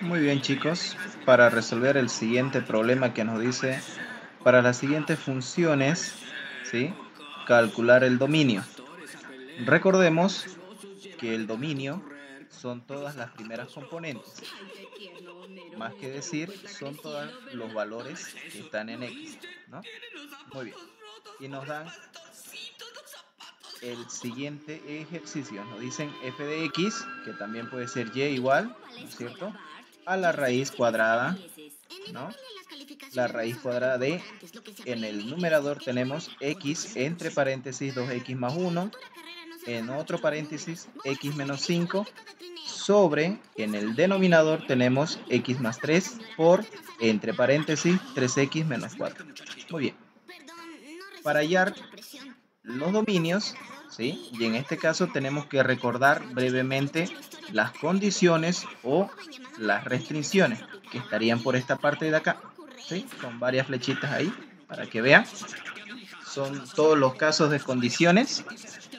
Muy bien chicos, para resolver el siguiente problema que nos dice, para las siguientes funciones, ¿sí? calcular el dominio. Recordemos que el dominio son todas las primeras componentes. Más que decir, son todos los valores que están en X. Muy bien. Y nos dan el siguiente ejercicio. Nos dicen f de x, que también puede ser y igual, ¿no es cierto? A la raíz cuadrada, ¿no? La raíz cuadrada de, en el numerador tenemos x entre paréntesis 2x más 1, en otro paréntesis x menos 5, sobre, en el denominador tenemos x más 3 por, entre paréntesis, 3x menos 4. Muy bien. Para hallar los dominios, ¿sí? Y en este caso tenemos que recordar brevemente las condiciones o las restricciones que estarían por esta parte de acá, ¿sí? con varias flechitas ahí para que vean. Son todos los casos de condiciones,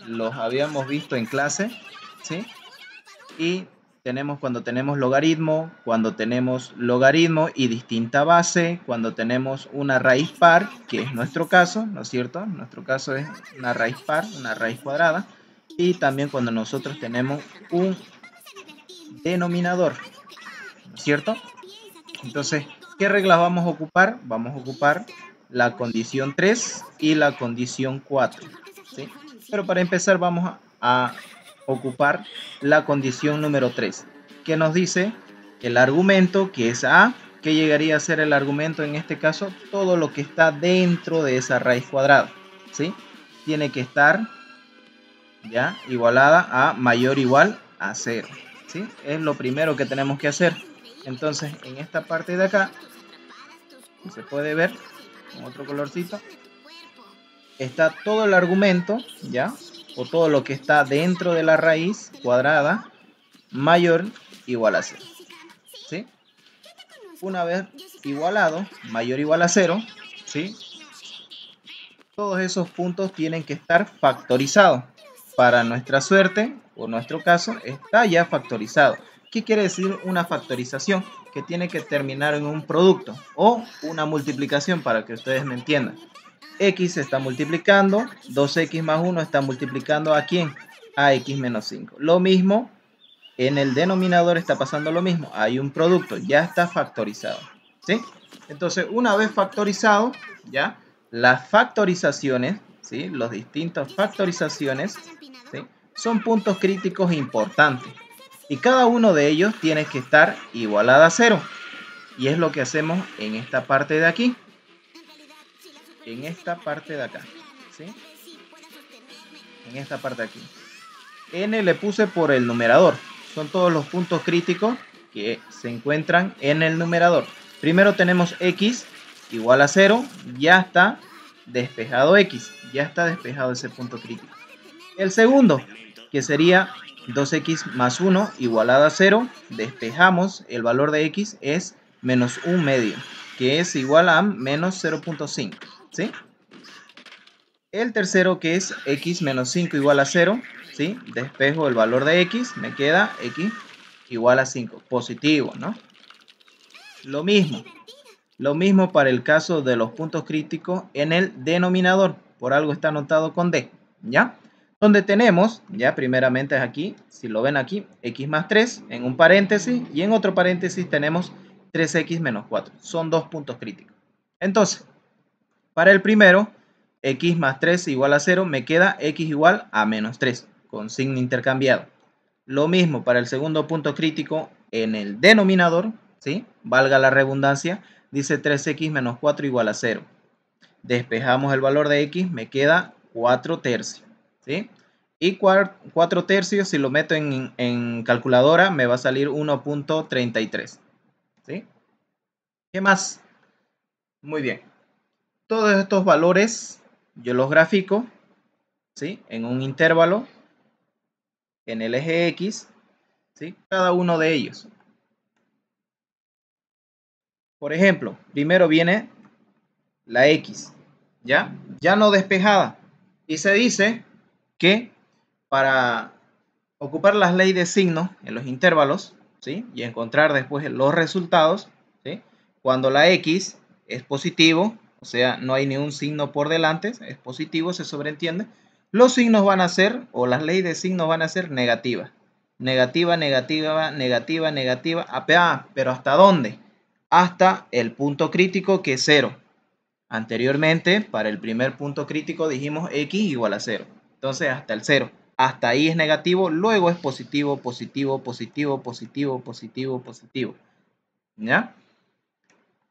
los habíamos visto en clase, ¿sí? Y tenemos cuando tenemos logaritmo, cuando tenemos logaritmo y distinta base, cuando tenemos una raíz par, que es nuestro caso, ¿no es cierto? nuestro caso es una raíz par, una raíz cuadrada, y también cuando nosotros tenemos un denominador, ¿no es cierto? Entonces, ¿qué reglas vamos a ocupar? Vamos a ocupar la condición 3 y la condición 4, Pero para empezar vamos a ocupar la condición número 3, que nos dice el argumento que es A, que llegaría a ser el argumento en este caso todo lo que está dentro de esa raíz cuadrada, ¿sí? Tiene que estar ya igualada a mayor igual a 0, ¿sí? Es lo primero que tenemos que hacer. Entonces, en esta parte de acá, se puede ver con otro colorcito, está todo el argumento, ¿ya? o todo lo que está dentro de la raíz cuadrada mayor igual a 0. ¿sí? Una vez igualado, mayor igual a cero, ¿sí? todos esos puntos tienen que estar factorizados. Para nuestra suerte, o nuestro caso, está ya factorizado. ¿Qué quiere decir una factorización? Que tiene que terminar en un producto o una multiplicación para que ustedes me entiendan x está multiplicando, 2x más 1 está multiplicando a quién? A x menos 5. Lo mismo, en el denominador está pasando lo mismo, hay un producto, ya está factorizado. ¿sí? Entonces, una vez factorizado, ya las factorizaciones, ¿sí? los distintos factorizaciones, son puntos críticos importantes. Y cada uno de ellos tiene que estar igualada a cero. Y es lo que hacemos en esta parte de aquí en esta parte de acá. En esta parte de aquí. N le puse por el numerador. Son todos los puntos críticos que se encuentran en el numerador. Primero tenemos X igual a 0. Ya está despejado X. Ya está despejado ese punto crítico. El segundo, que sería 2x más 1 igualada a 0. Despejamos el valor de x es menos 1 medio, que es igual a menos 0.5. El tercero que es x menos 5 igual a 0, ¿sí? Despejo el valor de x, me queda x igual a 5, positivo, ¿no? Lo mismo, lo mismo para el caso de los puntos críticos en el denominador, por algo está anotado con d, ¿ya? Donde tenemos, ya primeramente es aquí, si lo ven aquí, x más 3 en un paréntesis y en otro paréntesis tenemos 3x menos 4. Son dos puntos críticos. Entonces, para el primero, x más 3 igual a 0, me queda x igual a menos 3, con signo intercambiado. Lo mismo para el segundo punto crítico en el denominador, ¿sí? valga la redundancia, dice 3x menos 4 igual a 0. Despejamos el valor de x, me queda 4 tercios. ¿sí? Y 4 tercios, si lo meto en, calculadora, me va a salir 1.33. ¿sí? ¿Qué más? Muy bien. Todos estos valores yo los grafico ¿sí? en un intervalo en el eje X, ¿sí? cada uno de ellos. Por ejemplo, primero viene la X, ¿ya? Ya no despejada. Y se dice que para ocupar las leyes de signo en los intervalos, ¿sí? Y encontrar después los resultados, ¿sí? Cuando la X es positivo, o sea, no hay ningún signo por delante, es positivo, se sobreentiende, los signos van a ser, o las leyes de signos van a ser negativas. Negativa, negativa, negativa, negativa. Ah, ah, pero ¿hasta dónde? Hasta el punto crítico que es cero. Anteriormente, para el primer punto crítico dijimos x igual a cero. Entonces, hasta el cero. Hasta ahí es negativo, luego es positivo, positivo, positivo, positivo, positivo, positivo. ¿Ya?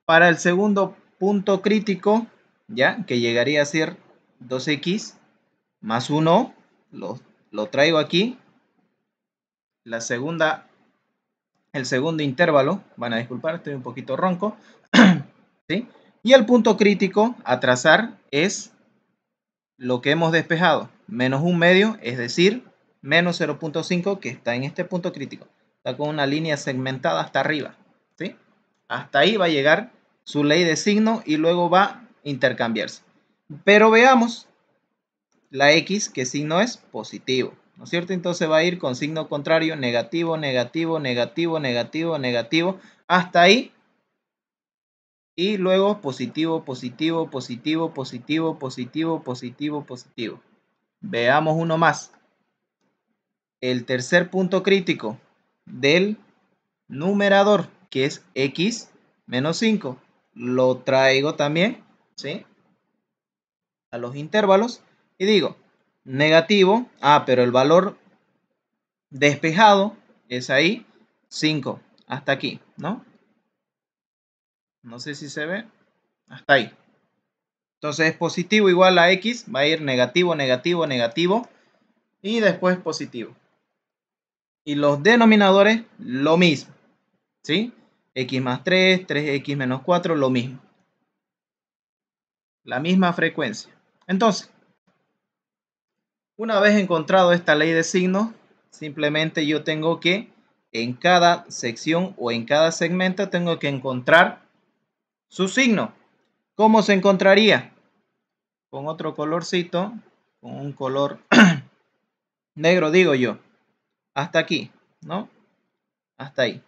Para el segundo punto crítico, ¿ya? Que llegaría a ser 2x más 1, lo, lo traigo aquí. La segunda, el segundo intervalo, van a disculpar, estoy un poquito ronco, ¿sí? Y el punto crítico a trazar es lo que hemos despejado, menos un medio, es decir, menos 0.5 que está en este punto crítico. Está con una línea segmentada hasta arriba. ¿sí? Hasta ahí va a llegar su ley de signo y luego va a intercambiarse. Pero veamos la X, que signo es positivo, ¿no es cierto? Entonces va a ir con signo contrario, negativo, negativo, negativo, negativo, negativo, hasta ahí. Y luego positivo, positivo, positivo, positivo, positivo, positivo, positivo. Veamos uno más. El tercer punto crítico del numerador, que es x menos 5 lo traigo también, ¿sí? A los intervalos y digo negativo, ah, pero el valor despejado es ahí, 5, hasta aquí, ¿no? No sé si se ve, hasta ahí. Entonces positivo igual a x, va a ir negativo, negativo, negativo y después positivo. Y los denominadores lo mismo, ¿sí? x más 3, 3x menos 4, lo mismo. La misma frecuencia. Entonces, una vez encontrado esta ley de signos, simplemente yo tengo que en cada sección o en cada segmento tengo que encontrar su signo. ¿Cómo se encontraría? Con otro colorcito, con un color negro digo yo, hasta aquí, ¿no? Hasta ahí.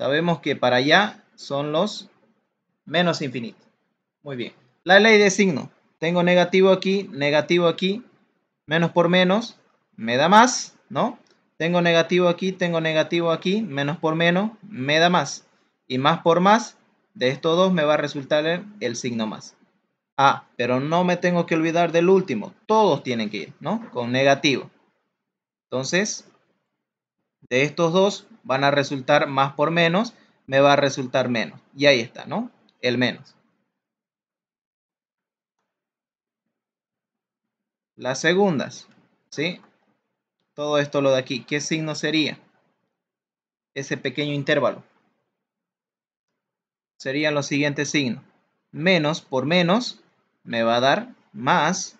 Sabemos que para allá son los menos infinitos. Muy bien. La ley de signo. Tengo negativo aquí, negativo aquí, menos por menos, me da más, ¿no? Tengo negativo aquí, tengo negativo aquí, menos por menos, me da más. Y más por más, de estos dos me va a resultar el, el signo más. Ah, pero no me tengo que olvidar del último. Todos tienen que ir, ¿no? Con negativo. Entonces, de estos dos van a resultar más por menos, me va a resultar menos. Y ahí está, ¿no? El menos. Las segundas, ¿sí? Todo esto lo de aquí. ¿Qué signo sería? Ese pequeño intervalo. Serían los siguientes signos. Menos por menos me va a dar más.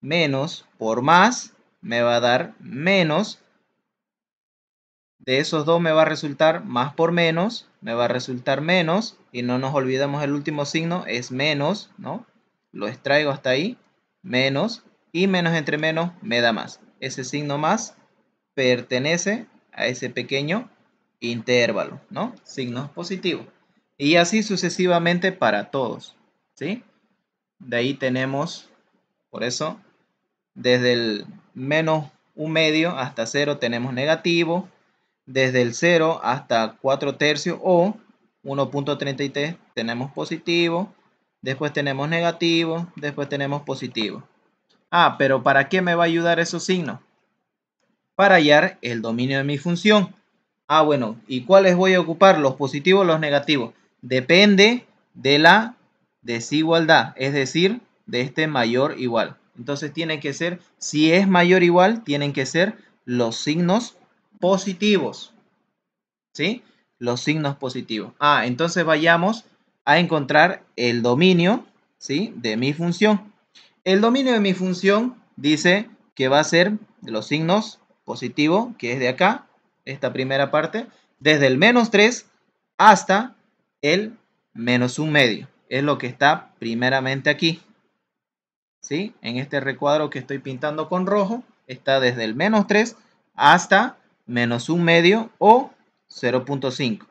Menos por más me va a dar menos de esos dos me va a resultar más por menos, me va a resultar menos, y no nos olvidemos el último signo, es menos, ¿no? Lo extraigo hasta ahí, menos, y menos entre menos me da más. Ese signo más pertenece a ese pequeño intervalo, ¿no? Signos positivos. Y así sucesivamente para todos, ¿sí? De ahí tenemos, por eso, desde el menos un medio hasta cero tenemos negativo, desde el 0 hasta 4 tercios o 1.33 tenemos positivo, después tenemos negativo, después tenemos positivo. Ah, pero ¿para qué me va a ayudar esos signos? Para hallar el dominio de mi función. Ah, bueno, ¿y cuáles voy a ocupar? ¿Los positivos o los negativos? Depende de la desigualdad, es decir, de este mayor igual. Entonces tiene que ser, si es mayor o igual, tienen que ser los signos positivos. ¿Sí? Los signos positivos. Ah, entonces vayamos a encontrar el dominio ¿sí? de mi función. El dominio de mi función dice que va a ser los signos positivos que es de acá, esta primera parte, desde el menos 3 hasta el menos 1 medio. Es lo que está primeramente aquí. ¿Sí? En este recuadro que estoy pintando con rojo, está desde el menos 3 hasta menos un medio o 0.5.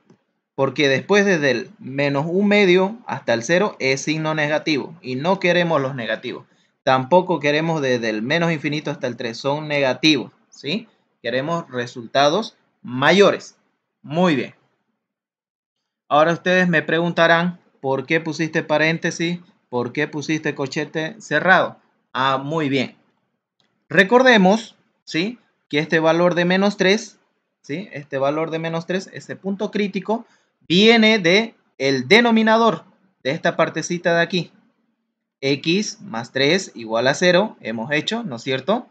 Porque después desde el menos un medio hasta el 0 es signo negativo y no queremos los negativos. Tampoco queremos desde el menos infinito hasta el 3, son negativos, ¿sí? Queremos resultados mayores. Muy bien. Ahora ustedes me preguntarán, ¿por qué pusiste paréntesis? ¿Por qué pusiste cochete cerrado? Ah, muy bien. Recordemos, ¿sí? que este valor de menos 3, ¿sí? este valor de menos 3, este punto crítico, viene de denominador de esta partecita de aquí. x más 3 igual a 0, hemos hecho, ¿no es cierto?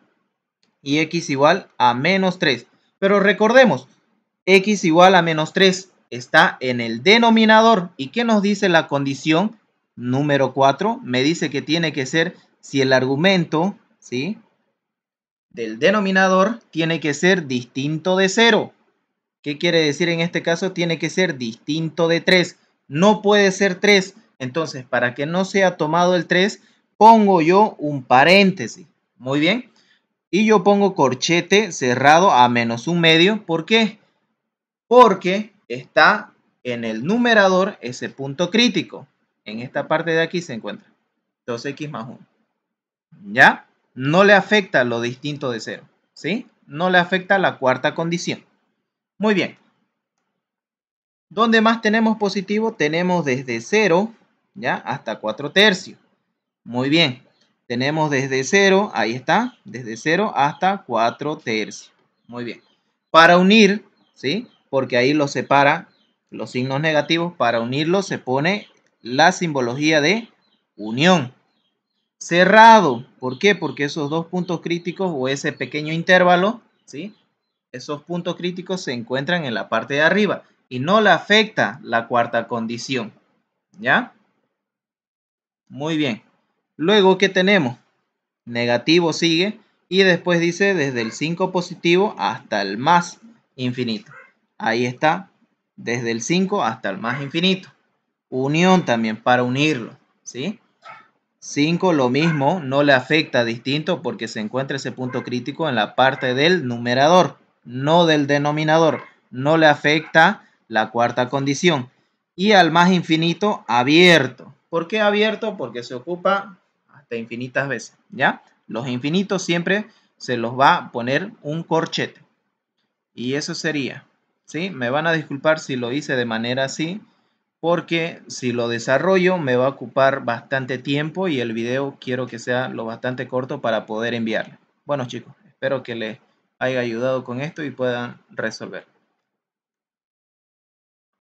Y x igual a menos 3. Pero recordemos, x igual a menos 3 está en el denominador. ¿Y qué nos dice la condición número 4? Me dice que tiene que ser si el argumento, ¿sí? del denominador tiene que ser distinto de 0. ¿Qué quiere decir en este caso? Tiene que ser distinto de 3. No puede ser 3. Entonces, para que no sea tomado el 3, pongo yo un paréntesis. Muy bien. Y yo pongo corchete cerrado a menos un medio. ¿Por qué? Porque está en el numerador ese punto crítico. En esta parte de aquí se encuentra. 2x más 1. ¿Ya? no le afecta lo distinto de cero, ¿sí? No le afecta la cuarta condición. Muy bien. ¿Dónde más tenemos positivo? Tenemos desde 0, ¿ya? Hasta 4 tercios. Muy bien. Tenemos desde cero, ahí está, desde 0 hasta 4 tercios. Muy bien. Para unir, ¿sí? Porque ahí lo separa los signos negativos. Para unirlos se pone la simbología de unión cerrado. ¿Por qué? Porque esos dos puntos críticos o ese pequeño intervalo, ¿sí? Esos puntos críticos se encuentran en la parte de arriba y no le afecta la cuarta condición. ¿Ya? Muy bien. Luego, ¿qué tenemos? Negativo sigue y después dice desde el 5 positivo hasta el más infinito. Ahí está, desde el 5 hasta el más infinito. Unión también para unirlo, ¿sí? 5 lo mismo, no le afecta distinto porque se encuentra ese punto crítico en la parte del numerador, no del denominador. No le afecta la cuarta condición. Y al más infinito, abierto. ¿Por qué abierto? Porque se ocupa hasta infinitas veces, ¿ya? Los infinitos siempre se los va a poner un corchete. Y eso sería, ¿sí? Me van a disculpar si lo hice de manera así, porque si lo desarrollo me va a ocupar bastante tiempo y el video quiero que sea lo bastante corto para poder enviarlo. Bueno chicos, espero que les haya ayudado con esto y puedan resolverlo.